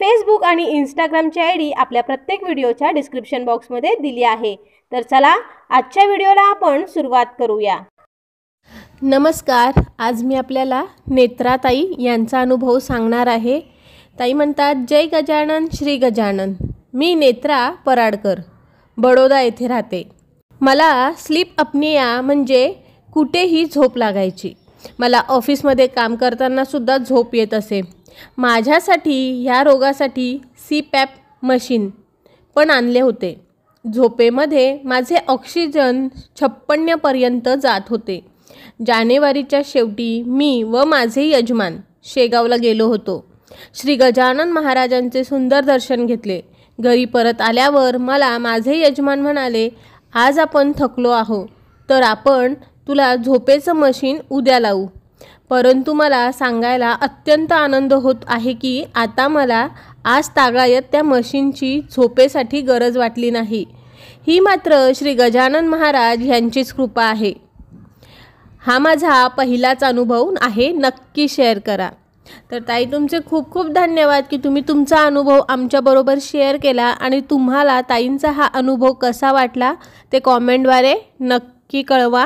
Facebook आणि इंस्टाग्रामची I D आपल्या प्रत्येक व्हिडिओच्या डिस्क्रिप्शन बॉक्समध्ये दिली आहे तर चला आजच्या व्हिडिओला आपण सुरुवात करूया नमस्कार आज मी आपल्याला नेत्राताई यांचा अनुभव सांगणार आहे ताई म्हणतात जय गजानन श्री गजानन मी नेत्रा पराडकर बडोदा येथे राहते मला स्लीप अपनिया म्हणजे कुठेही झोप लागायची मला ऑफिसमध्ये काम करतानासुद्धा झोप येत असे माझ्यासाठी ह्या रोगासाठी सी पॅप मशीन पण आणले होते झोपेमध्ये माझे ऑक्सिजन छप्पन्नपर्यंत जात होते जानेवारीच्या शेवटी मी व माझे यजमान शेगावला गेलो होतो श्री गजानन महाराजांचे सुंदर दर्शन घेतले घरी परत आल्यावर मला माझे यजमान म्हणाले आज आपण थकलो आहो तर आपण तुला झोपेचं मशीन उद्या लावू परंतु मला सांगायला अत्यंत आनंद होत आहे की आता मला आज तागायत त्या मशीनची झोपेसाठी गरज वाटली नाही ही मात्र श्री गजानन महाराज यांचीच कृपा आहे हा माझा पहिलाच अनुभव आहे नक्की शेअर करा तर ताई तुमचे खूप खूप धन्यवाद की तुम्ही तुमचा अनुभव आमच्याबरोबर शेअर केला आणि तुम्हाला ताईंचा हा अनुभव कसा वाटला ते कॉमेंटद्वारे नक्की कळवा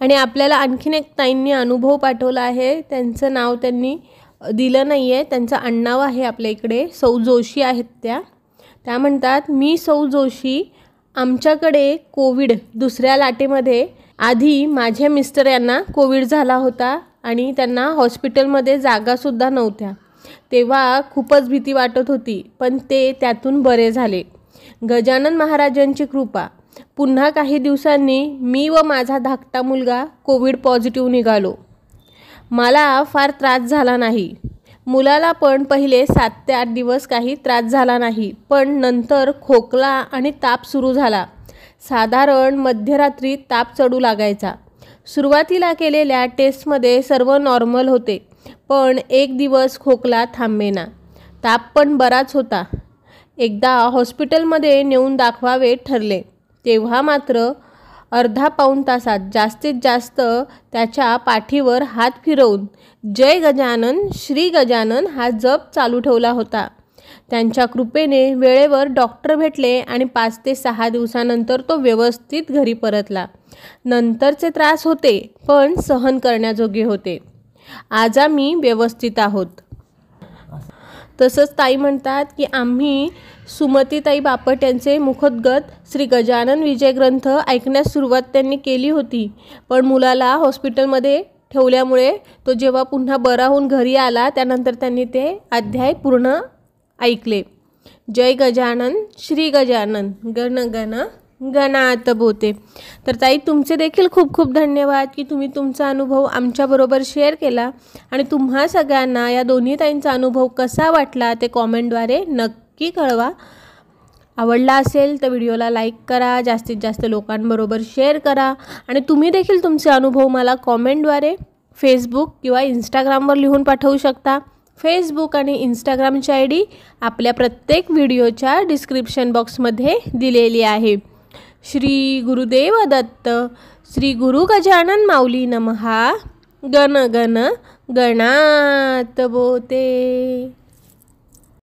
आणि आपल्याला आणखीन एक ताईंनी अनुभव पाठवला आहे त्यांचं नाव त्यांनी दिलं नाही आहे त्यांचं अण्णाव आहे आपल्या इकडे सौ जोशी आहेत त्या त्या म्हणतात मी सौ जोशी आमच्याकडे कोविड दुसऱ्या लाटेमध्ये आधी माझ्या मिस्टर यांना कोविड झाला होता आणि त्यांना हॉस्पिटलमध्ये जागासुद्धा नव्हत्या तेव्हा खूपच भीती वाटत होती पण ते त्यातून बरे झाले गजानन महाराजांची कृपा पुन्हा काही दिवसांनी मी व माझा धाकटा मुलगा कोविड पॉझिटिव्ह निघालो मला फार त्रास झाला नाही मुलाला पण पहिले सात ते आठ दिवस काही त्रास झाला नाही पण नंतर खोकला आणि ताप सुरू झाला साधारण मध्यरात्री ताप चढू लागायचा सुरुवातीला केलेल्या टेस्टमध्ये सर्व नॉर्मल होते पण एक दिवस खोकला थांबेना ताप पण बराच होता एकदा हॉस्पिटलमध्ये नेऊन दाखवावे ठरले तेव्हा मात्र अर्धा पाऊण तासात जास्तीत जास्त त्याच्या पाठीवर हात फिरवून जय गजानन श्री गजानन हा जप चालू ठेवला होता त्यांच्या कृपेने वेळेवर डॉक्टर भेटले आणि पाच ते सहा दिवसानंतर तो व्यवस्थित घरी परतला नंतरचे त्रास होते पण सहन करण्याजोगे होते आज आम्ही व्यवस्थित आहोत तसंच ताई म्हणतात की आम्ही सुमतीताई बापट यांचे मुखोद्गत श्री गजानन विजय ग्रंथ ऐकण्यास सुरुवात त्यांनी केली होती पण मुलाला हॉस्पिटलमध्ये ठेवल्यामुळे तो जेव्हा पुन्हा बरा होऊन घरी आला त्यानंतर त्यांनी ते अध्याय पूर्ण ऐकले जय गजानन श्री गजानन गण गण गणात बोते तर ताई तुमचे देखील खूप खूप धन्यवाद की तुम्ही तुमचा अनुभव आमच्याबरोबर शेअर केला आणि तुम्हा सगळ्यांना या दोन्ही ताईंचा अनुभव कसा वाटला ते कॉमेंटद्वारे नक्की कळवा आवडला असेल तर व्हिडिओला लाईक करा जास्तीत जास्त लोकांबरोबर शेअर करा आणि तुम्ही देखील तुमचे अनुभव मला कॉमेंटद्वारे फेसबुक किंवा इंस्टाग्रामवर लिहून पाठवू शकता फेसबुक आणि इंस्टाग्रामची आय डी आपल्या प्रत्येक व्हिडिओच्या डिस्क्रिप्शन बॉक्समध्ये दिलेली आहे श्री गुरुदेव दत्त श्री गुरु गजानन माऊली नमहा गण गण गणात बोते